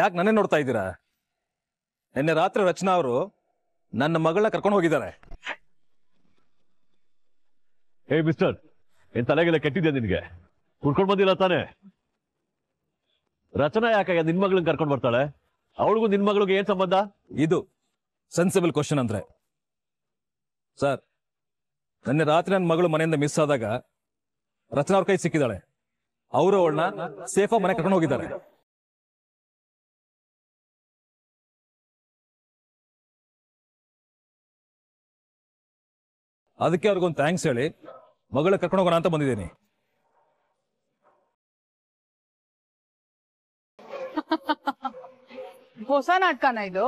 ಯಾಕೆ ನನ್ನೇ ನೋಡ್ತಾ ಇದ್ದೀರಾ ನಿನ್ನೆ ರಾತ್ರಿ ರಚನಾ ಅವರು ನನ್ನ ಮಗಳನ್ನ ಕರ್ಕೊಂಡು ಹೋಗಿದ್ದಾರೆ ಏ ಮಿಸ್ಟರ್ ಏನ್ ತಲೆಗೆಲ್ಲ ಕೆಟ್ಟಿದ್ಯಾ ನಿನ್ಗೆ ಕುಡ್ಕೊಂಡು ಬಂದಿಲ್ಲ ತಾನೆ ರಚನಾ ಯಾಕೆ ನಿನ್ ಮಗಳನ್ನ ಕರ್ಕೊಂಡು ಬರ್ತಾಳೆ ಅವಳಿಗೂ ನಿನ್ ಮಗಳಿಗೆ ಏನ್ ಸಂಬಂಧ ಇದು ಸೆನ್ಸಿಬಲ್ ಕ್ವಶನ್ ಅಂದ್ರೆ ಸರ್ ನನ್ನ ರಾತ್ರಿ ನನ್ನ ಮಗಳು ಮನೆಯಿಂದ ಮಿಸ್ ಆದಾಗ ರಚನಾ ಅವ್ರ ಕೈ ಸಿಕ್ಕಿದಾಳೆ ಅವರು ಅವಳನ್ನ ಆಗಿ ಮನೆ ಕರ್ಕೊಂಡು ಹೋಗಿದ್ದಾರೆ ಅದಕ್ಕೆ ಅವ್ರಿಗೊಂದು ಥ್ಯಾಂಕ್ಸ್ ಹೇಳಿ ಮಗಳ ಕರ್ಕೊಂಡು ಹೋಗೋಣ ಅಂತ ಬಂದಿದ್ದೀನಿ ಹೊಸ ನಾಟಕನ ಇದು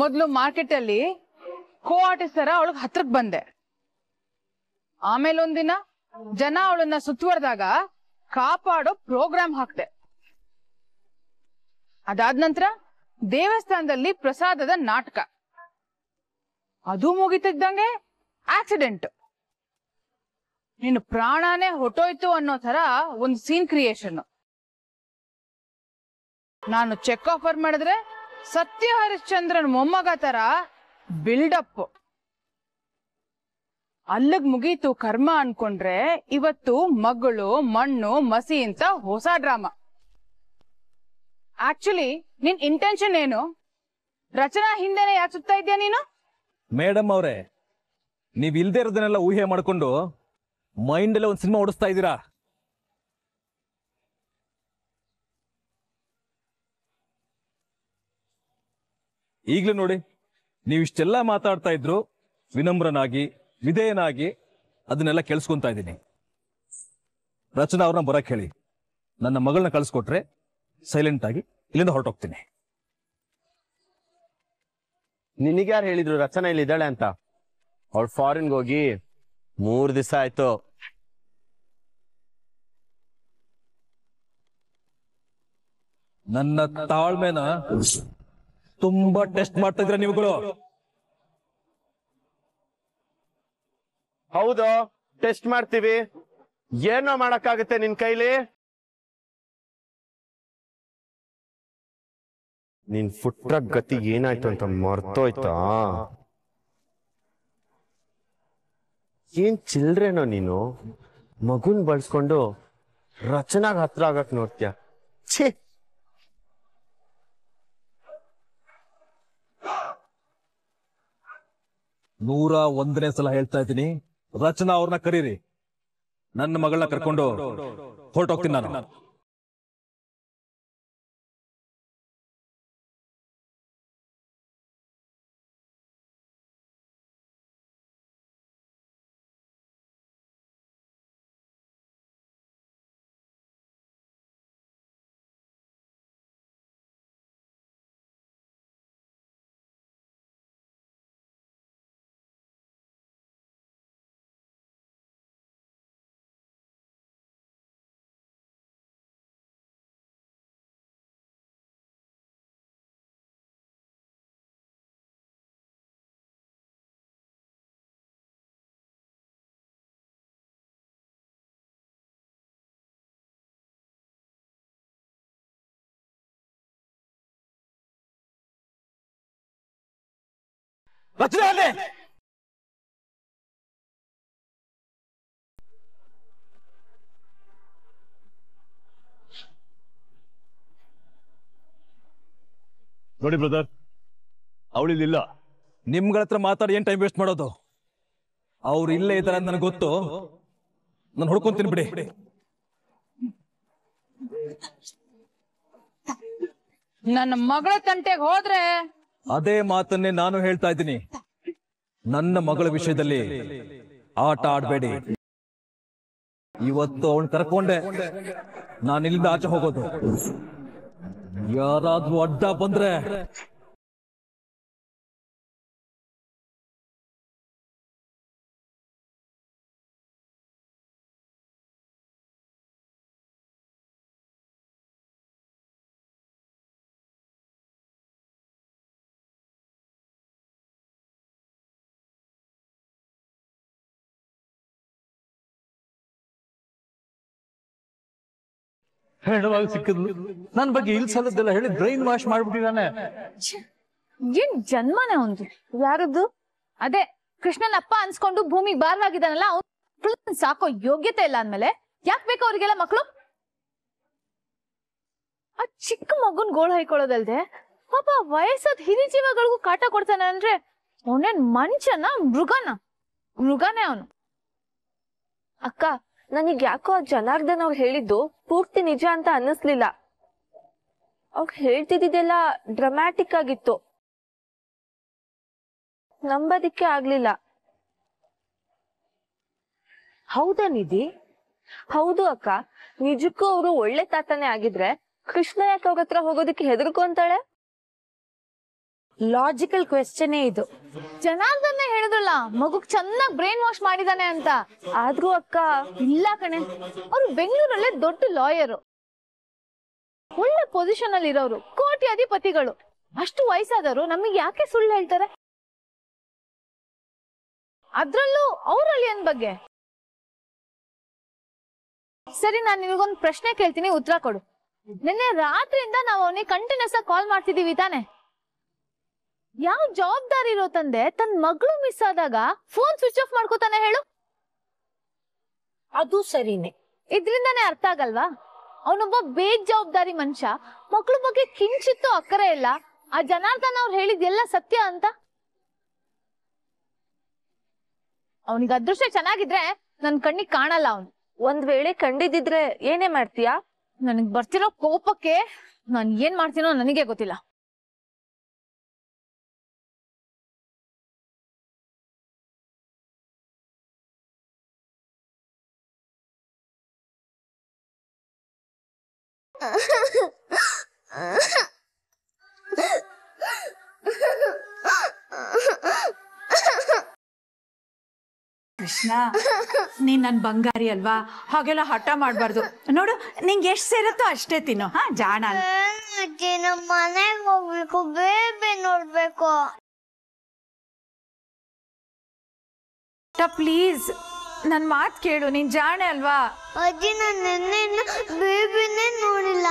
ಮೊದ್ಲು ಮಾರ್ಕೆಟ್ ಅಲ್ಲಿ ಕೋ ಆರ್ಟಿಸ್ಟ್ ತರ ಅವಳಗ್ ಹತ್ರಕ್ ಬಂದೆ ಆಮೇಲೆ ಒಂದಿನ ಜನ ಅವಳನ್ನ ಸುತ್ತುವರೆದಾಗ ಕಾಪಾಡೋ ಪ್ರೋಗ್ರಾಮ್ ಹಾಕ್ದೆ ಅದಾದ ನಂತರ ದೇವಸ್ಥಾನದಲ್ಲಿ ಪ್ರಸಾದದ ನಾಟಕ ಅದು ಮುಗಿತಿದ್ದಂಗೆ ಆಕ್ಸಿಡೆಂಟ್ ನೀನು ಪ್ರಾಣಾನೇ ಹೊಟ್ಟೋಯ್ತು ಅನ್ನೋ ತರ ಒಂದು ಸೀನ್ ಕ್ರಿಯೇಷನ್ ನಾನು ಚೆಕ್ ಆಫರ್ ಮಾಡಿದ್ರೆ ಸತ್ಯ ಹರಿಶ್ಚಂದ್ರನ್ ಮೊಮ್ಮಗ ತರ ಬಿಲ್ಡಪ್ ಅಲ್ಲಿಗ್ ಮುಗೀತು ಕರ್ಮ ಅನ್ಕೊಂಡ್ರೆ ಇವತ್ತು ಮಗಳು ಮಣ್ಣು ಮಸಿ ಅಂತ ಹೊಸ ಡ್ರಾಮಾ ಆಕ್ಚುಲಿ ನಿನ್ ಇಂಟೆನ್ಷನ್ ಏನು ರಚನಾ ಹಿಂದೆನೆ ಯಾಕೆ ಸುತ್ತಾ ಇದೆಯಾ ನೀನು ಮೇಡಮ್ ಅವರೇ ನೀವು ಇಲ್ದೇ ಇರೋದನ್ನೆಲ್ಲ ಊಹೆ ಮಾಡಿಕೊಂಡು ಅಲ್ಲಿ ಒಂದು ಸಿನಿಮಾ ಓಡಿಸ್ತಾ ಇದ್ದೀರಾ ಈಗಲೂ ನೋಡಿ ನೀವ್ ಇಷ್ಟೆಲ್ಲ ಮಾತಾಡ್ತಾ ಇದ್ರು ವಿನಮ್ರನಾಗಿ ವಿಧೇಯನಾಗಿ ಅದನ್ನೆಲ್ಲ ಕೇಳಿಸ್ಕೊಂತಾ ಇದ್ದೀನಿ ರಚನಾ ಅವ್ರನ್ನ ಬರಕ್ಕೆ ಹೇಳಿ ನನ್ನ ಮಗಳನ್ನ ಕಳ್ಸಿಕೊಟ್ರೆ ಸೈಲೆಂಟ್ ಆಗಿ ಇಲ್ಲಿಂದ ಹೊರಟೋಗ್ತೀನಿ ಯಾರು ಹೇಳಿದ್ರು ರಚನಾ ಇಲ್ಲಿ ಅಂತ ಅವಳು ಫಾರಿನ್ಗೆ ಹೋಗಿ ಮೂರ್ ದಿವಸ ಆಯ್ತು ನನ್ನ ತಾಳ್ಮೆನ ತುಂಬಾ ಟೆಸ್ಟ್ ಮಾಡ್ತಿದ್ರ ನೀವುಗಳು ಹೌದು ಟೆಸ್ಟ್ ಮಾಡ್ತೀವಿ ಏನೋ ಮಾಡಕ್ಕಾಗುತ್ತೆ ನಿನ್ ಕೈಲಿ ನಿನ್ ಪುಟ್ಟ ಗತಿ ಏನಾಯ್ತು ಅಂತ ಮರ್ತೋಯ್ತಾ ಏನ್ ಚಿಲ್ರೇನೋ ನೀನು ಮಗುನ್ ಬಳಸ್ಕೊಂಡು ರಚನಾಗ ಹತ್ರ ಆಗಕ್ ನೋಡ್ತೀಯ ಛೇ ನೂರ ಒಂದನೇ ಸಲ ಹೇಳ್ತಾ ಇದ್ದೀನಿ ರಚನಾ ಅವ್ರನ್ನ ಕರೀರಿ ನನ್ನ ಮಗಳನ್ನ ಕರ್ಕೊಂಡು ಹೊರಟೋಗ್ತೀನಿ ನಾನು ರಚನೆ ನೋಡಿ ಬ್ರದರ್ ಅವಳಿಲ್ಲ ನಿಮ್ಗಳ ಹತ್ರ ಮಾತಾಡಿ ಏನ್ ಟೈಮ್ ವೇಸ್ಟ್ ಮಾಡೋದು ಅವ್ರು ಇಲ್ಲೇ ಇದ್ದಾರೆ ಅಂತ ನನಗೆ ಗೊತ್ತು ನಾನು ಹುಡ್ಕೊಂತೀನಿ ಬಿಡಿ ನನ್ನ ಮಗಳ ತಂಟೆಗೆ ಹೋದ್ರೆ ಅದೇ ಮಾತನ್ನೇ ನಾನು ಹೇಳ್ತಾ ಇದ್ದೀನಿ ನನ್ನ ಮಗಳ ವಿಷಯದಲ್ಲಿ ಆಟ ಆಡಬೇಡಿ ಇವತ್ತು ಅವಳು ಕರ್ಕೊಂಡೆ ಇಲ್ಲಿಂದ ಆಚೆ ಹೋಗೋದು ಯಾರಾದ್ರೂ ಅಡ್ಡ ಬಂದ್ರೆ ಹೆಣವಾಗಿ ಸಿಕ್ಕಿದ್ಲು ನನ್ ಬಗ್ಗೆ ಇಲ್ ಸಲದ್ದೆಲ್ಲ ಹೇಳಿ ಬ್ರೈನ್ ವಾಶ್ ಮಾಡ್ಬಿಟ್ಟಿದಾನೆ ಏನ್ ಜನ್ಮನೇ ಅವನ್ದು ಯಾರದ್ದು ಅದೇ ಕೃಷ್ಣನ ಅಪ್ಪ ಅನ್ಸ್ಕೊಂಡು ಭೂಮಿಗೆ ಬಾರವಾಗಿದ್ದಾನಲ್ಲ ಅವ್ನು ಸಾಕೋ ಯೋಗ್ಯತೆ ಇಲ್ಲ ಅಂದ್ಮೇಲೆ ಯಾಕ್ ಬೇಕು ಅವ್ರಿಗೆಲ್ಲ ಮಕ್ಳು ಆ ಚಿಕ್ಕ ಮಗುನ್ ಗೋಳ್ ಹೈಕೊಳ್ಳೋದಲ್ದೆ ಪಾಪ ವಯಸ್ಸಾದ ಹಿರಿ ಜೀವಗಳಿಗೂ ಕಾಟ ಕೊಡ್ತಾನೆ ಅಂದ್ರೆ ಅವನೇನ್ ಮನುಷ್ಯನ ಮೃಗನ ಮೃಗನೇ ಅವನು ಅಕ್ಕ ನನಗ್ ಯಾಕೋ ಆ ಜನಾರ್ದನ್ ಅವ್ರು ಹೇಳಿದ್ದು ಪೂರ್ತಿ ನಿಜ ಅಂತ ಅನ್ನಿಸ್ಲಿಲ್ಲ ಅವ್ರು ಹೇಳ್ತಿದ್ದೆಲ್ಲ ಡ್ರಮ್ಯಾಟಿಕ್ ಆಗಿತ್ತು ನಂಬದಿಕ್ಕೆ ಆಗ್ಲಿಲ್ಲ ಹೌದಾ ನಿಧಿ ಹೌದು ಅಕ್ಕ ನಿಜಕ್ಕೂ ಅವರು ಒಳ್ಳೆ ತಾತನೇ ಆಗಿದ್ರೆ ಕೃಷ್ಣ ಯಾಕೆ ಅವ್ರ ಹತ್ರ ಹೋಗೋದಕ್ಕೆ ಹೆದರ್ಕೊಂತಾಳೆ ಲಾಜಿಕಲ್ ಕ್ವೆಶನ್ ಇದು ಜನಾರ್ದನ್ ಹೇಳಿದ್ರಲ್ಲ ಮಗು ಚೆನ್ನಾಗ್ ಬ್ರೈನ್ ವಾಶ್ ಮಾಡಿದಾನೆ ಅಂತ ಆದ್ರೂ ಅಕ್ಕ ಇಲ್ಲ ಕಣೆ ಅವ್ರು ಬೆಂಗಳೂರಲ್ಲೇ ದೊಡ್ಡ ಲಾಯರ್ ಒಳ್ಳೆ ಪೊಸಿಷನ್ ಅಲ್ಲಿ ಇರೋರು ಅಧಿಪತಿಗಳು ಅಷ್ಟು ವಯಸ್ಸಾದವರು ನಮಗೆ ಯಾಕೆ ಸುಳ್ಳು ಹೇಳ್ತಾರೆ ಅದ್ರಲ್ಲೂ ಅವ್ರು ಅಳಿಯನ್ ಬಗ್ಗೆ ಸರಿ ನಾನ್ ನಿನಗೊಂದು ಪ್ರಶ್ನೆ ಕೇಳ್ತೀನಿ ಉತ್ತರ ಕೊಡು ನಿನ್ನೆ ರಾತ್ರಿಯಿಂದ ನಾವು ಅವನಿಗೆ ಕಂಟಿನ್ಯೂಸ್ ಆಗಿ ಕಾಲ್ ಮಾಡ್ತಿದೀವಿ ತಾನೆ ಯಾವ ಜವಾಬ್ದಾರಿ ಇರೋ ತಂದೆ ತನ್ ಮಗಳು ಮಿಸ್ ಆದಾಗ ಫೋನ್ ಸ್ವಿಚ್ ಆಫ್ ಮಾಡ್ಕೋತಾನೆ ಹೇಳು ಅದು ಸರಿನೇ ಇದ್ರಿಂದಾನೇ ಅರ್ಥ ಆಗಲ್ವಾ ಅವನೊಬ್ಬ ಜವಾಬ್ದಾರಿ ಮನುಷ್ಯ ಮಕ್ಕಳ ಬಗ್ಗೆ ಕಿಂಚಿತ್ತು ಅಕ್ಕರೆ ಇಲ್ಲ ಆ ಜನಾರ್ದನ್ ಅವ್ರು ಎಲ್ಲ ಸತ್ಯ ಅಂತ ಅವನಿಗೆ ಅದೃಷ್ಟ ಚೆನ್ನಾಗಿದ್ರೆ ನನ್ ಕಣ್ಣಿಗೆ ಕಾಣಲ್ಲ ಅವನು ಒಂದ್ ವೇಳೆ ಕಂಡಿದ್ದಿದ್ರೆ ಏನೇ ಮಾಡ್ತೀಯಾ ನನಗ್ ಬರ್ತಿರೋ ಕೋಪಕ್ಕೆ ನಾನ್ ಏನ್ ಮಾಡ್ತೀನೋ ನನಗೆ ಗೊತ್ತಿಲ್ಲ ಕೃಷ್ಣ ನೀನ್ ನನ್ ಬಂಗಾರಿ ಅಲ್ವಾ ಹಾಗೆಲ್ಲ ಹಠ ಮಾಡ್ಬಾರ್ದು ನೋಡು ನಿಂಗೆ ಎಷ್ಟ್ ಸೇರುತ್ತೋ ಅಷ್ಟೇ ತಿನ್ನು ಹಾ ಜಾಣ ಮನೆಗೆ ಹೋಗ್ಬೇಕು ಬೇಬೆ ನೋಡ್ಬೇಕು ಪ್ಲೀಸ್ ನನ್ ಮಾತು ಕೇಳು ನೀನ್ ಜಾಣೆ ಅಲ್ವಾ ಅಜ್ಜಿ ನಾನು ಬೇಬಿನೇ ನೋಡಿಲ್ಲ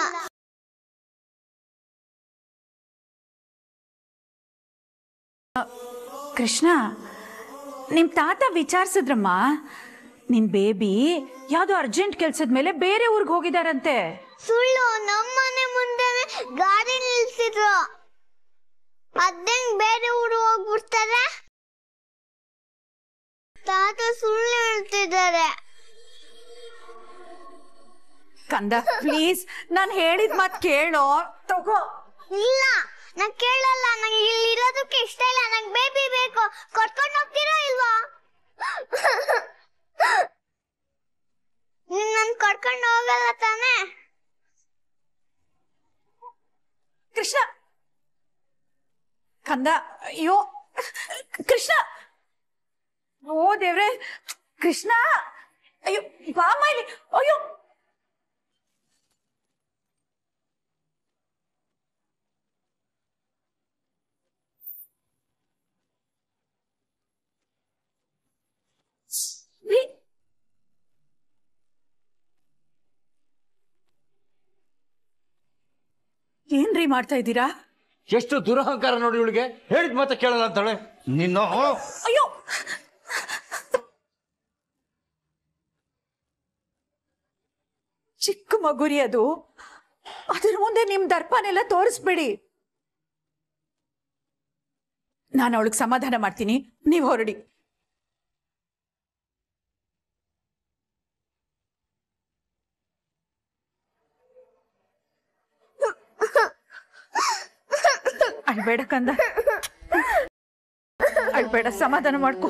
ಕೃಷ್ಣ ನಿಮ್ ತಾತ ವಿಚಾರಿಸಿದ್ರಮ್ಮ ನಿನ್ ಬೇಬಿ ಯಾವ್ದು ಅರ್ಜೆಂಟ್ ಕೆಲ್ಸದ ಮೇಲೆ ಬೇರೆ ಊರಿಗೆ ಹೋಗಿದಾರಂತೆ ಸುಳ್ಳು ನಮ್ಮನೆ ಮುಂದೆ ಗಾಡಿ ನಿಲ್ಸಿದ್ರು ಅದ್ ಬೇರೆ ಊರು ಹೋಗ್ಬಿಡ್ತಾರೆ ಕಂದ ಪ್ಲೀಸ್ ನಾನು ಹೇಳಿದ್ ಮತ್ತೆ ಕೇಳೋ ತಗೋ ಇಲ್ಲ ನಾನು ಕೇಳಲ್ಲ ನನಗೆ ಇಲ್ಲಿ ಇರೋದಕ್ಕೆ ಇಷ್ಟ ಇಲ್ಲ ನನಗೆ ಬೇಬಿ ಬೇಕು ಕರ್ಕೊಂಡು ಹೋಗ್ತೀರಾ ಇಲ್ವಾ ನನ್ ಕರ್ಕೊಂಡು ಹೋಗಲ್ಲ ತಾನೇ ಕೃಷ್ಣ ಕಂದ ಅಯ್ಯೋ ಕೃಷ್ಣ ಓ ದೇವ್ರೆ ಕೃಷ್ಣ ಅಯ್ಯೋ ಬಾ ಅಯ್ಯೋ ಏನ್ರಿ ಮಾಡ್ತಾ ಇದ್ದೀರಾ ಎಷ್ಟು ದುರಹಂಕಾರ ನೋಡಿ ಇವಳಿಗೆ ಹೇಳಿದ್ ಮತ್ತೆ ಕೇಳಲ್ಲ ಅಂತಾಳೆ ನಿನ್ನ ಅಯ್ಯೋ ಚಿಕ್ಕ ಮಗುರಿ ಅದು ಅದ್ರ ಮುಂದೆ ನಿಮ್ ದರ್ಪನೆಲ್ಲ ತೋರಿಸ್ಬಿಡಿ ನಾನು ಅವಳಿಗೆ ಸಮಾಧಾನ ಮಾಡ್ತೀನಿ ನೀವ್ ಹೊರಡಿ ಅಳ್ಬೇಡ ಕಂದ ಅಳ್ಬೇಡ ಸಮಾಧಾನ ಮಾಡ್ಕೊ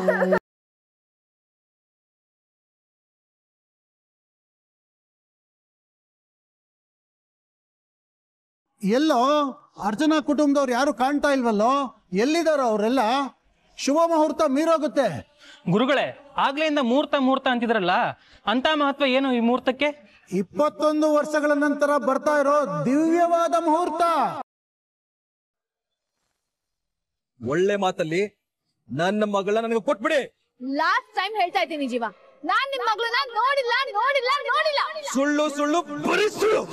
ಎಲ್ಲೋ ಅರ್ಜುನ ಕುಟುಂಬದವ್ರು ಯಾರು ಕಾಣ್ತಾ ಇಲ್ವಲ್ಲೋ ಎಲ್ಲಿದಾರೋ ಅವರೆಲ್ಲ ಶುಭ ಮುಹೂರ್ತ ಮೀರೋಗುತ್ತೆ ಗುರುಗಳೇ ಆಗ್ಲಿಂದ ಮುಹೂರ್ತ ಮುಹೂರ್ತ ಅಂತಿದ್ರಲ್ಲ ಅಂತ ಮಹತ್ವ ಏನು ಈ ಮುಹೂರ್ತಕ್ಕೆ ಇಪ್ಪತ್ತೊಂದು ವರ್ಷಗಳ ನಂತರ ಬರ್ತಾ ಇರೋ ದಿವ್ಯವಾದ ಮುಹೂರ್ತ ಒಳ್ಳೆ ಮಾತಲ್ಲಿ ನನ್ನ ಮಗಳ ನನಗೆ ಕೊಟ್ಬಿಡಿ ಲಾಸ್ಟ್ ಟೈಮ್ ಹೇಳ್ತಾ ಇದ್ದೀನಿ ಜೀವ ನಾನ್ ನಿಮ್ ಮಗಳನ್ನ ನೋಡಿಲ್ಲ ನೋಡಿಲ್ಲ ನೋಡಿಲ್ಲ ಸುಳ್ಳು ಸುಳ್ಳು ಬರೀ ಸುಳ್ಳು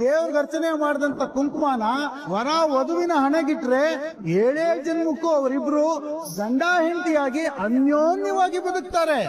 ದೇವ್ರಿಗೆ ಅರ್ಚನೆ ಮಾಡಿದಂತ ಕುಂಕುಮನ ವರ ವಧುವಿನ ಹಣಗಿಟ್ರೆ ಏಳೇ ಜನ್ಮಕ್ಕೂ ಅವರಿಬ್ರು ಗಂಡ ಹೆಂಡತಿಯಾಗಿ ಅನ್ಯೋನ್ಯವಾಗಿ ಬದುಕ್ತಾರೆ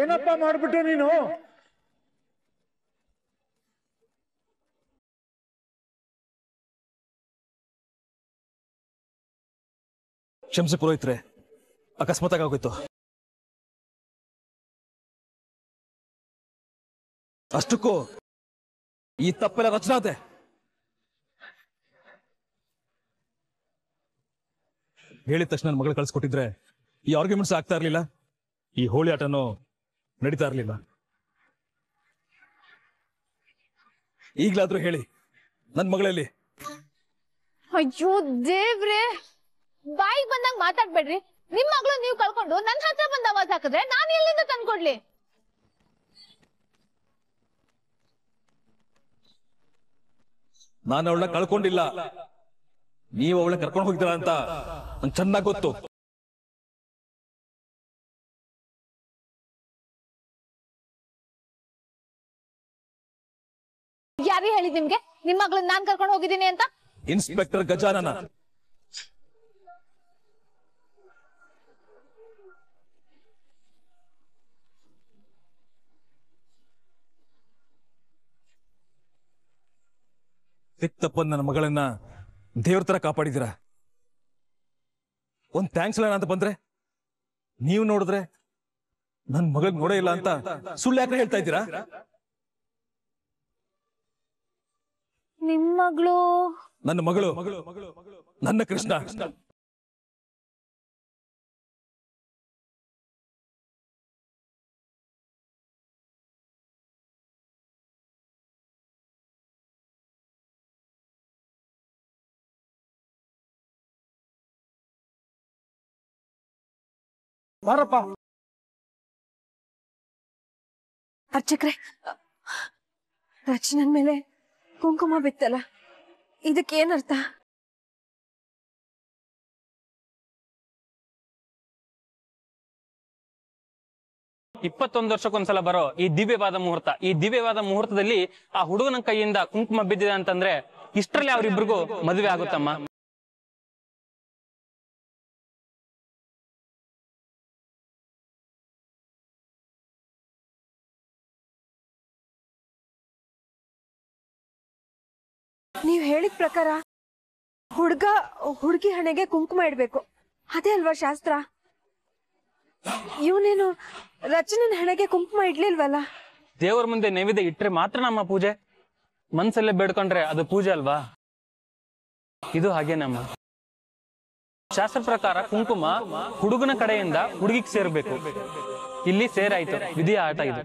ಏನಪ್ಪ ಮಾಡ್ಬಿಟ್ಟೆ ನೀನು ಕ್ಷಮಿಸಿ ಪುರೋಹಿತ್ರೆ ಅಕಸ್ಮಾತ್ ಆಗೋಯ್ತು ಅಷ್ಟಕ್ಕೂ ಈ ತಪ್ಪೆಲ್ಲ ರಚನಾತೆ ಹೇಳಿದ ತಕ್ಷಣ ನನ್ನ ಮಗಳು ಕಳ್ಸಿಕೊಟ್ಟಿದ್ರೆ ಈ ಆರ್ಗ್ಯುಮೆಂಟ್ಸ್ ಆಗ್ತಾ ಇರ್ಲಿಲ್ಲ ಈ ಹೋಳಿ ಆಟನು ನಡೀತಾ ಇರ್ಲಿಲ್ಲ ಈಗ್ಲಾದ್ರೂ ಹೇಳಿ ನನ್ ಮಗಳಲ್ಲಿ ಅಯ್ಯೋ ದೇವ್ರೆ ಬಾಯಿಗೆ ಬಂದಾಗ ಮಾತಾಡ್ಬೇಡ್ರಿ ನಿಮ್ ಮಗಳು ನೀವು ಕಳ್ಕೊಂಡು ನನ್ ಹತ್ರ ಬಂದ ಆವಾಜ್ ಹಾಕಿದ್ರೆ ನಾನ್ ಎಲ್ಲಿಂದ ತಂದ್ಕೊಡ್ಲಿ ನಾನು ಅವಳನ್ನ ಕಳ್ಕೊಂಡಿಲ್ಲ ನೀವು ಅವಳ ಕರ್ಕೊಂಡು ಹೋಗಿದ್ದೀರಾ ಅಂತ ನಂಗೆ ಚೆನ್ನಾಗಿ ಗೊತ್ತು ನಿಮ್ಗೆ ನಿಮ್ಮ ಮಗಳನ್ನ ನಾನ್ ಕರ್ಕೊಂಡು ಹೋಗಿದ್ದೀನಿ ಅಂತ ಇನ್ಸ್ಪೆಕ್ಟರ್ ಗಜಾನನ ಸಿಕ್ತಪ್ಪ ನನ್ನ ಮಗಳನ್ನ ದೇವ್ರ ತರ ಕಾಪಾಡಿದೀರ ಒಂದ್ ಥ್ಯಾಂಕ್ಸ್ ಹೇಳೋಣ ಅಂತ ಬಂದ್ರೆ ನೀವ್ ನೋಡಿದ್ರೆ ನನ್ ಮಗಳ್ ನೋಡೇ ಇಲ್ಲ ಅಂತ ಸುಳ್ಳು ಯಾಕೆ ಹೇಳ್ತಾ ಇದ್ದೀರಾ ನಿಮ್ಮ ಮಗಳು ನನ್ನ ಮಗಳು ನನ್ನ ಕೃಷ್ಣ ಬಾರಪ್ಪ ಅರ್ಚಕ್ರೆ ರಚನನ್ ಮೇಲೆ ಕುಂಕುಮ ಬಿತ್ತಲ್ಲ ಇದಕ್ಕೇನರ್ಥ ಇಪ್ಪತ್ತೊಂದು ವರ್ಷಕ್ಕೊಂದ್ಸಲ ಬರೋ ಈ ದಿವ್ಯವಾದ ಮುಹೂರ್ತ ಈ ದಿವ್ಯವಾದ ಮುಹೂರ್ತದಲ್ಲಿ ಆ ಹುಡುಗನ ಕೈಯಿಂದ ಕುಂಕುಮ ಬಿದ್ದಿದೆ ಅಂತಂದ್ರೆ ಇಷ್ಟರಲ್ಲಿ ಅವ್ರಿಬ್ರಿಗೂ ಮದುವೆ ಆಗುತ್ತಮ್ಮ ನೀವ್ ಹೇಳಿದ ಪ್ರಕಾರ ಹುಡ್ಗ ಹುಡ್ಗಿ ಹಣೆಗೆ ಕುಂಕುಮ ಇಡ್ಬೇಕು ಅದೇ ಅಲ್ವಾ ಶಾಸ್ತ್ರ ಇವನೇನು ರಚನನ ಹಣೆಗೆ ಕುಂಕುಮ ಇಡ್ಲಿಲ್ವಲ್ಲ ದೇವರ ಮುಂದೆ ನೈವೇದ್ಯ ಇಟ್ರೆ ಮಾತ್ರ ನಮ್ಮ ಪೂಜೆ ಮನ್ಸಲ್ಲೇ ಬೇಡ್ಕೊಂಡ್ರೆ ಅದು ಪೂಜೆ ಅಲ್ವಾ ಇದು ಹಾಗೆ ನಮ್ಮ ಶಾಸ್ತ್ರ ಪ್ರಕಾರ ಕುಂಕುಮ ಹುಡುಗನ ಕಡೆಯಿಂದ ಹುಡುಗಿಗೆ ಸೇರ್ಬೇಕು ಇಲ್ಲಿ ಸೇರಾಯ್ತು ವಿಧಿ ಆಟ ಇದೆ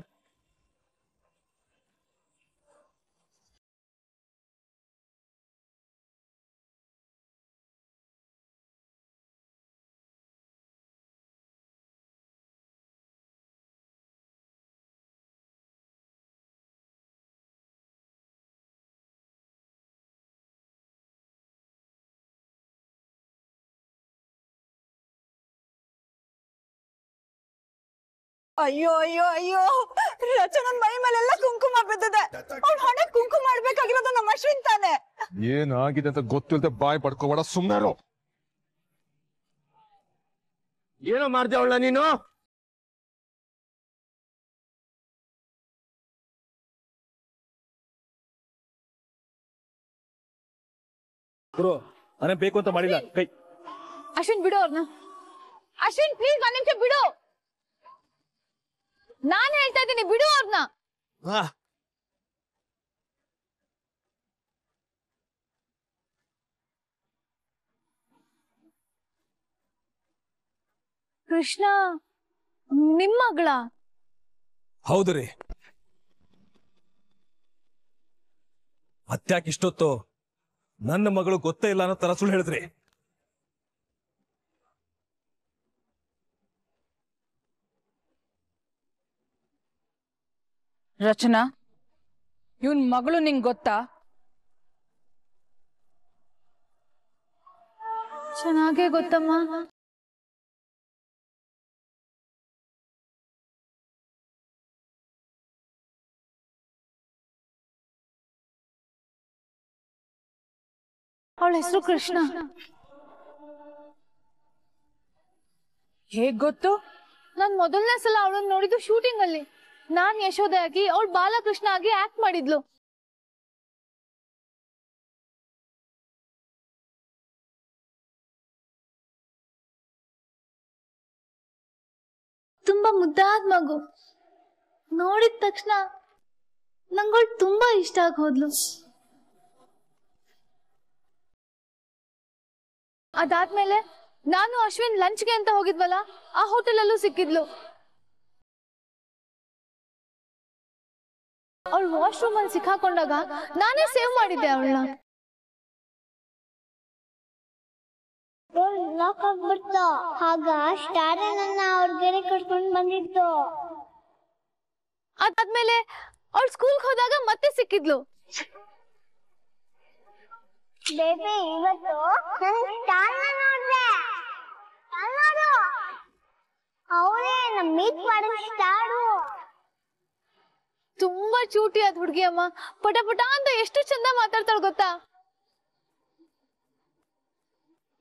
ಅಯ್ಯೋ ಅಯ್ಯೋ ಅಯ್ಯೋ ರಚನನ್ ಮೈ ಮೇಲೆಲ್ಲ ಕುಂಕುಮ ಬಿದ್ದಿದೆ ಅವ್ಳ ಹೊಣೆ ಕುಂಕುಮ ಮಾಡ್ಬೇಕಾಗಿರೋದು ನಮ್ಮ ಅಶ್ವಿನ್ ತಾನೆ ಏನಾಗಿದೆ ಅಂತ ಗೊತ್ತಿಲ್ಲದೆ ಬಾಯಿ ಪಡ್ಕೋಬೇಡ ಸುಮ್ಮನೆ ಏನೋ ಮಾಡ್ದೆ ಅವಳ ನೀನು ಗುರು ನಾನೇ ಬೇಕು ಅಂತ ಮಾಡಿಲ್ಲ ಕೈ ಅಶ್ವಿನ್ ಬಿಡು ಅವ್ರನ್ನ ಅಶ್ವಿನ್ ಪ್ಲೀಸ್ ಒಂದ್ ನಿಮಿಷ ಬಿಡು ನಾನ್ ಹೇಳ್ತಾ ಇದ್ದೀನಿ ಬಿಡು ಅವ್ರನ್ನ ಕೃಷ್ಣ ನಿಮ್ಮ ಮಗಳ ಹೌದು ರೀ ನನ್ನ ಮಗಳು ಗೊತ್ತೇ ಇಲ್ಲ ಅನ್ನೋ ತರ ಸುಳ್ಳು ಹೇಳಿದ್ರಿ ರಚನಾ ಇವನ್ ಮಗಳು ನಿಂಗ್ ಗೊತ್ತಾ ಚೆನ್ನಾಗೇ ಗೊತ್ತಮ್ಮ ಅವಳ ಹೆಸರು ಕೃಷ್ಣ ಹೇಗ್ ಗೊತ್ತು ನಾನ್ ಮೊದಲನೇ ಸಲ ಅವಳನ್ನ ನೋಡಿದ್ದು ಶೂಟಿಂಗ್ ಅಲ್ಲಿ ನಾನ್ ಯಶೋದೆ ಆಗಿ ಅವಳು ಬಾಲಕೃಷ್ಣ ಆಗಿ ಆಕ್ಟ್ ಮಾಡಿದ್ಲು ತುಂಬಾ ಮುದ್ದಾದ ಮಗು ನೋಡಿದ ತಕ್ಷಣ ನಂಗಳು ತುಂಬಾ ಇಷ್ಟ ಆಗಿ ಹೋದ್ಲು ಅದಾದ್ಮೇಲೆ ನಾನು ಅಶ್ವಿನ್ ಲಂಚ್ಗೆ ಅಂತ ಹೋಗಿದ್ವಲ್ಲ ಆ ಹೋಟೆಲ್ ಅಲ್ಲೂ ಸಿಕ್ಕಿದ್ಲು ಅವಳು ವಾಶ್ರೂಮ್ ಅಲ್ಲಿ ಸಿಕ್ಕಾಕೊಂಡಾಗ ನಾನೇ ಸೇವ್ ಮಾಡಿದ್ದೆ ಅವಳನ್ನ ಲಾಕ್ ಆಗ್ಬಿಡ್ತು ಆಗ ಸ್ಟಾರ ನನ್ನ ಹೊರ್ಗಡೆ ಕರ್ಕೊಂಡು ಬಂದಿದ್ದು ಅದಾದ್ಮೇಲೆ ಅವಳು ಸ್ಕೂಲ್ಗೆ ಹೋದಾಗ ಮತ್ತೆ ಸಿಕ್ಕಿದ್ಲು ಬೇಬಿ ಇವತ್ತು ನನ್ನ ಸ್ಟಾರ್ನ ನೋಡ್ದೆ ಅವಳೇ ನಮ್ಮ ಮೀಟ್ ಮಾಡೋ ಸ್ಟಾರು ತುಂಬಾ ಚೂಟಿ ಅದ್ ಹುಡ್ಗಿ ಅಮ್ಮ ಪಟ ಪಟ ಅಂತ ಎಷ್ಟು ಚಂದ ಮಾತಾಡ್ತಾಳ ಗೊತ್ತಾ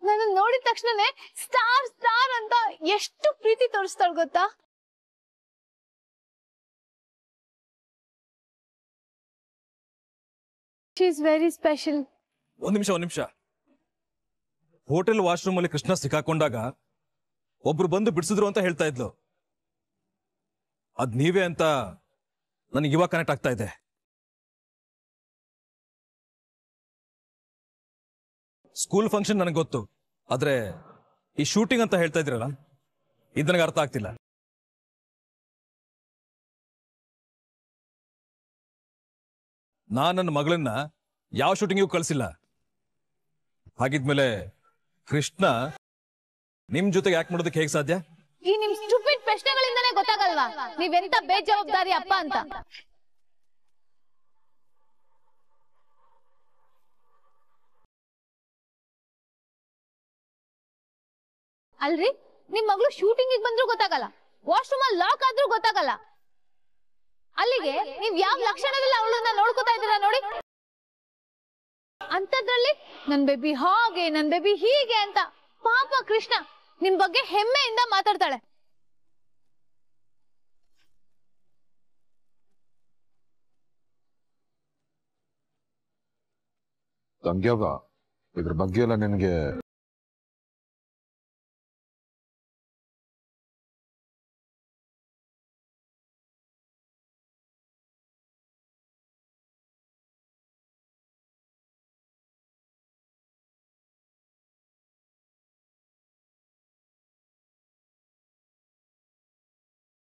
ನಾನು ನೋಡಿದ ತಕ್ಷಣನೇ ಸ್ಟಾರ್ ಸ್ಟಾರ್ ಅಂತ ಎಷ್ಟು ಪ್ರೀತಿ ತೋರಿಸ್ತಾಳ ಗೊತ್ತಾ ವೆರಿ ಸ್ಪೆಷಲ್ ಒಂದ್ ನಿಮಿಷ ಒಂದ್ ನಿಮಿಷ ಹೋಟೆಲ್ ವಾಶ್ರೂಮ್ ಅಲ್ಲಿ ಕೃಷ್ಣ ಸಿಕ್ಕಾಕೊಂಡಾಗ ಒಬ್ರು ಬಂದು ಬಿಡಿಸಿದ್ರು ಅಂತ ಹೇಳ್ತಾ ಇದ್ಲು ಅದ್ ನೀವೇ ಅಂತ ನನಗೆ ಇವಾಗ ಕನೆಕ್ಟ್ ಆಗ್ತಾ ಇದೆ ಸ್ಕೂಲ್ ಫಂಕ್ಷನ್ ನನಗೆ ಗೊತ್ತು ಆದ್ರೆ ಈ ಶೂಟಿಂಗ್ ಅಂತ ಹೇಳ್ತಾ ಇದ್ರಲ್ಲ ಇದು ನನಗೆ ಅರ್ಥ ಆಗ್ತಿಲ್ಲ ನಾನು ನನ್ನ ಮಗಳನ್ನ ಯಾವ ಶೂಟಿಂಗಿಗೂ ಕಳಿಸಿಲ್ಲ ಹಾಗಿದ್ಮೇಲೆ ಕೃಷ್ಣ ನಿಮ್ ಜೊತೆಗೆ ಯಾಕೆ ಮಾಡೋದಕ್ಕೆ ಹೇಗೆ ಸಾಧ್ಯ ಗೊತ್ತಾಗಲ್ವಾ ನೀವೆಂತ ಬೇಜವಾಬ್ದಾರಿ ಅಪ್ಪ ಅಂತ ಅಲ್ರಿ ನಿಮ್ ಮಗಳು ಶೂಟಿಂಗ್ ಬಂದ್ರು ಗೊತ್ತಾಗಲ್ಲ ವಾಶ್ರೂಮ್ ಅಲ್ಲಿ ಲಾಕ್ ಆದ್ರೂ ಗೊತ್ತಾಗಲ್ಲ ಅಲ್ಲಿಗೆ ನೀವ್ ಯಾವ ಲಕ್ಷಣದಲ್ಲಿ ಅವಳನ್ನ ನೋಡ್ಕೊತಾ ಇದ್ದೀರಾ ನೋಡಿ ಅಂತದ್ರಲ್ಲಿ ನನ್ ಬೇಬಿ ಹಾಗೆ ನನ್ ಬೇಬಿ ಹೀಗೆ ಅಂತ ಪಾಪ ಕೃಷ್ಣ ನಿಮ್ ಬಗ್ಗೆ ಹೆಮ್ಮೆಯಿಂದ ಮಾತಾಡ್ತಾಳೆ ತಂಗ್ಯವ ಇದ್ರ ಬಗ್ಗೆ ಎಲ್ಲ ನಿನಗೆ